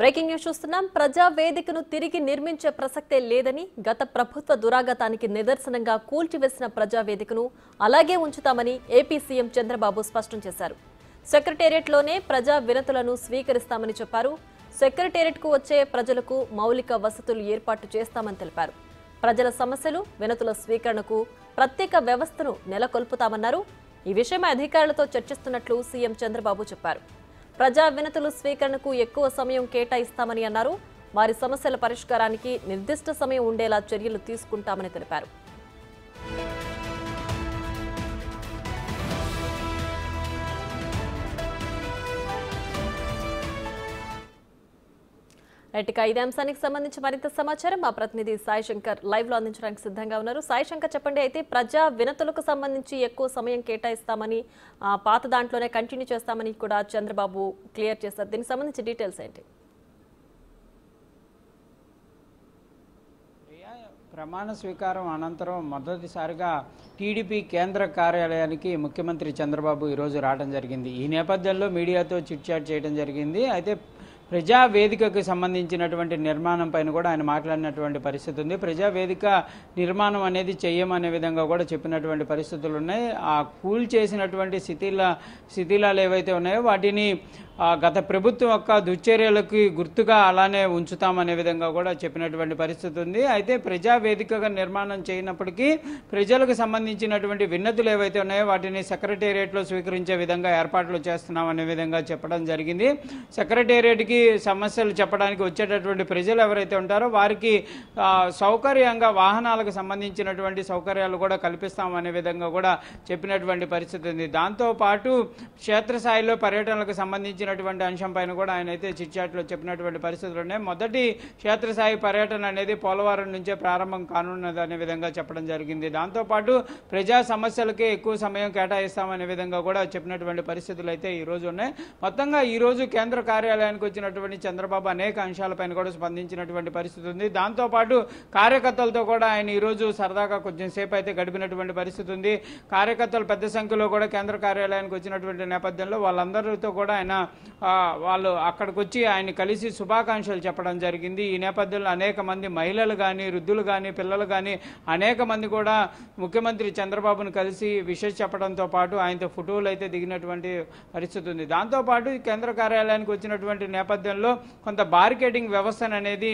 breaking news చూస్తున్నాం ప్రజా వేదికను తిరిగి నిర్మించే ప్రసక్తే లేదని గత ప్రభుత్వ దురాగతానికి నిదర్శనంగా కూల్చివేసిన ప్రజా వేదికను అలాగే ఉంచుతామని ఏపీ సీఎం చంద్రబాబు స్పష్టం చేశారు సెక్రటేరియట్లోనే ప్రజా వినతులను స్వీకరిస్తామని చెప్పారు సెక్రటేరియట్కు వచ్చే ప్రజలకు మౌలిక వసతులు ఏర్పాటు చేస్తామని తెలిపారు ప్రజల సమస్యలు వినతుల స్వీకరణకు ప్రత్యేక వ్యవస్థను నెలకొల్పుతామన్నారు ఈ విషయమై అధికారులతో చర్చిస్తున్నట్లు సీఎం చంద్రబాబు చెప్పారు ప్రజా వినతులు స్వీకరణకు ఎక్కువ సమయం కేటాయిస్తామని అన్నారు వారి సమస్యల పరిష్కారానికి నిర్దిష్ట సమయం ఉండేలా చర్యలు తీసుకుంటామని తెలిపారు ఇటుక ఇదే అంశానికి సంబంధించి మరింత సమాచారం మా ప్రతినిధి సాయి శంకర్ లైవ్ లో అందించడానికి సిద్ధంగా ఉన్నారు సాయి శంకర్ చెప్పండి అయితే ప్రజా వినతులకు సంబంధించి ఎక్కువ సమయం కేటాయిస్తామని పాత దాంట్లోనే కంటిన్యూ చేస్తామని కూడా చంద్రబాబు క్లియర్ చేస్తారు దీనికి సంబంధించి డీటెయిల్స్ ఏంటి ప్రమాణ స్వీకారం అనంతరం మొదటిసారిగా టీడీపీ కేంద్ర కార్యాలయానికి ముఖ్యమంత్రి చంద్రబాబు ఈరోజు రావడం జరిగింది ఈ నేపథ్యంలో మీడియాతో చిట్చాట్ చేయడం జరిగింది అయితే ప్రజావేదికకు సంబంధించినటువంటి నిర్మాణం పైన కూడా ఆయన మాట్లాడినటువంటి పరిస్థితి ఉంది ప్రజావేదిక నిర్మాణం అనేది చేయమనే విధంగా కూడా చెప్పినటువంటి పరిస్థితులు ఉన్నాయి ఆ కూల్ చేసినటువంటి శిథిల శిథిలాలు ఏవైతే ఉన్నాయో వాటిని గత ప్రభుత్వం యొక్క దుశ్చర్యలకు గుర్తుగా అలానే ఉంచుతామనే విధంగా కూడా చెప్పినటువంటి పరిస్థితి ఉంది అయితే ప్రజావేదికగా నిర్మాణం చేయనప్పటికీ ప్రజలకు సంబంధించినటువంటి విన్నతులు ఏవైతే ఉన్నాయో వాటిని సెక్రటేరియట్లో స్వీకరించే విధంగా ఏర్పాట్లు చేస్తున్నామనే విధంగా చెప్పడం జరిగింది సెక్రటేరియట్కి సమస్యలు చెప్పడానికి వచ్చేటటువంటి ప్రజలు ఎవరైతే ఉంటారో వారికి సౌకర్యంగా వాహనాలకు సంబంధించినటువంటి సౌకర్యాలు కూడా కల్పిస్తామనే విధంగా కూడా చెప్పినటువంటి పరిస్థితి ఉంది దాంతోపాటు క్షేత్రస్థాయిలో పర్యటనలకు సంబంధించి సంబంధించినటువంటి పైన కూడా ఆయన అయితే చిట్చాట్లో చెప్పినటువంటి పరిస్థితులు ఉన్నాయి మొదటి క్షేత్రస్థాయి పర్యటన అనేది పోలవరం నుంచే ప్రారంభం కానున్నది అనే విధంగా చెప్పడం జరిగింది దాంతోపాటు ప్రజా సమస్యలకే ఎక్కువ సమయం కేటాయిస్తామనే విధంగా కూడా చెప్పినటువంటి పరిస్థితులు అయితే ఈరోజు ఉన్నాయి మొత్తంగా ఈరోజు కేంద్ర కార్యాలయానికి వచ్చినటువంటి చంద్రబాబు అనేక అంశాలపైన కూడా స్పందించినటువంటి పరిస్థితి ఉంది దాంతోపాటు కార్యకర్తలతో కూడా ఆయన ఈరోజు సరదాగా కొంచెం సేపు అయితే గడిపినటువంటి పరిస్థితి ఉంది కార్యకర్తలు పెద్ద సంఖ్యలో కూడా కేంద్ర కార్యాలయానికి వచ్చినటువంటి నేపథ్యంలో వాళ్ళందరితో కూడా ఆయన వాళ్ళు అక్కడికి వచ్చి ఆయన కలిసి శుభాకాంక్షలు చెప్పడం జరిగింది ఈ నేపథ్యంలో అనేక మంది మహిళలు కానీ వృద్ధులు కానీ పిల్లలు కానీ అనేక మంది కూడా ముఖ్యమంత్రి చంద్రబాబును కలిసి విషయం చెప్పడంతో పాటు ఆయనతో ఫోటోలు అయితే దిగినటువంటి పరిస్థితి ఉంది దాంతోపాటు కేంద్ర కార్యాలయానికి వచ్చినటువంటి నేపథ్యంలో కొంత బారికేడింగ్ వ్యవస్థను అనేది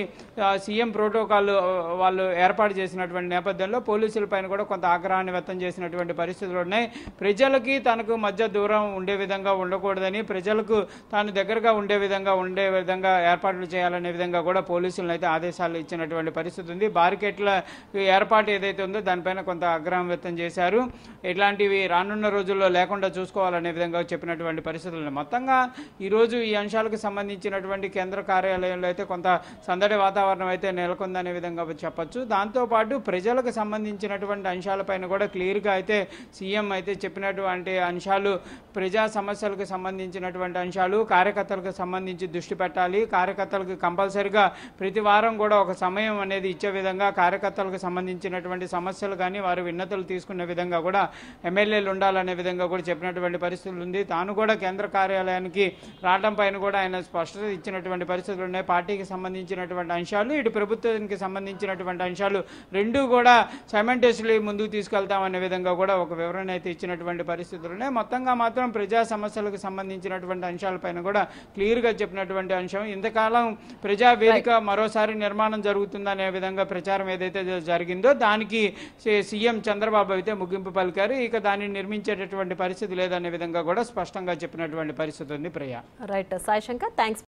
సీఎం ప్రోటోకాల్ వాళ్ళు ఏర్పాటు చేసినటువంటి నేపథ్యంలో పోలీసులపైన కూడా కొంత ఆగ్రహాన్ని వ్యక్తం చేసినటువంటి పరిస్థితులు ఉన్నాయి ప్రజలకి తనకు మధ్య దూరం ఉండే విధంగా ఉండకూడదని ప్రజలకు తాను దగ్గరగా ఉండే విధంగా ఉండే విధంగా ఏర్పాట్లు చేయాలనే విధంగా కూడా పోలీసులను అయితే ఆదేశాలు ఇచ్చినటువంటి పరిస్థితి ఉంది బారికేట్ల ఏర్పాటు ఏదైతే ఉందో దానిపైన కొంత ఆగ్రహం వ్యక్తం చేశారు ఇట్లాంటివి రానున్న రోజుల్లో లేకుండా చూసుకోవాలనే విధంగా చెప్పినటువంటి పరిస్థితులు మొత్తంగా ఈరోజు ఈ అంశాలకు సంబంధించినటువంటి కేంద్ర కార్యాలయంలో అయితే కొంత సందడి వాతావరణం అయితే నెలకొందనే విధంగా చెప్పచ్చు దాంతోపాటు ప్రజలకు సంబంధించినటువంటి అంశాలపైన కూడా క్లియర్గా అయితే సీఎం అయితే చెప్పినటువంటి అంశాలు ప్రజా సమస్యలకు సంబంధించినటువంటి అంశాలు అంశాలు కార్యకర్తలకు సంబంధించి దృష్టి పెట్టాలి కార్యకర్తలకు కంపల్సరిగా ప్రతి వారం కూడా ఒక సమయం అనేది ఇచ్చే విధంగా కార్యకర్తలకు సంబంధించినటువంటి సమస్యలు కానీ వారు విన్నతలు తీసుకున్న విధంగా కూడా ఎమ్మెల్యేలు ఉండాలనే విధంగా కూడా చెప్పినటువంటి పరిస్థితులు ఉంది తాను కూడా కేంద్ర కార్యాలయానికి రావడం పైన కూడా ఆయన స్పష్టత ఇచ్చినటువంటి పరిస్థితులు ఉన్నాయి పార్టీకి సంబంధించినటువంటి అంశాలు ఇటు ప్రభుత్వానికి సంబంధించినటువంటి అంశాలు రెండూ కూడా సైమంటేస్లీ ముందుకు తీసుకెళ్తామనే విధంగా కూడా ఒక వివరణ అయితే ఇచ్చినటువంటి పరిస్థితులు ఉన్నాయి మొత్తంగా మాత్రం ప్రజా సమస్యలకు సంబంధించినటువంటి అంశాలు అంశాలపైన కూడా క్లియర్గా చెప్పినటువంటి అంశం ఇంతకాలం ప్రజావేదిక మరోసారి నిర్మాణం జరుగుతుందనే విధంగా ప్రచారం ఏదైతే జరిగిందో దానికి సీఎం చంద్రబాబు అయితే ముగింపు పలికారు ఇక దానిని నిర్మించేటటువంటి పరిస్థితి లేదనే విధంగా కూడా స్పష్టంగా చెప్పినటువంటి పరిస్థితి ఉంది ప్రియా రైట్ సాయి శంకర్ థ్యాంక్స్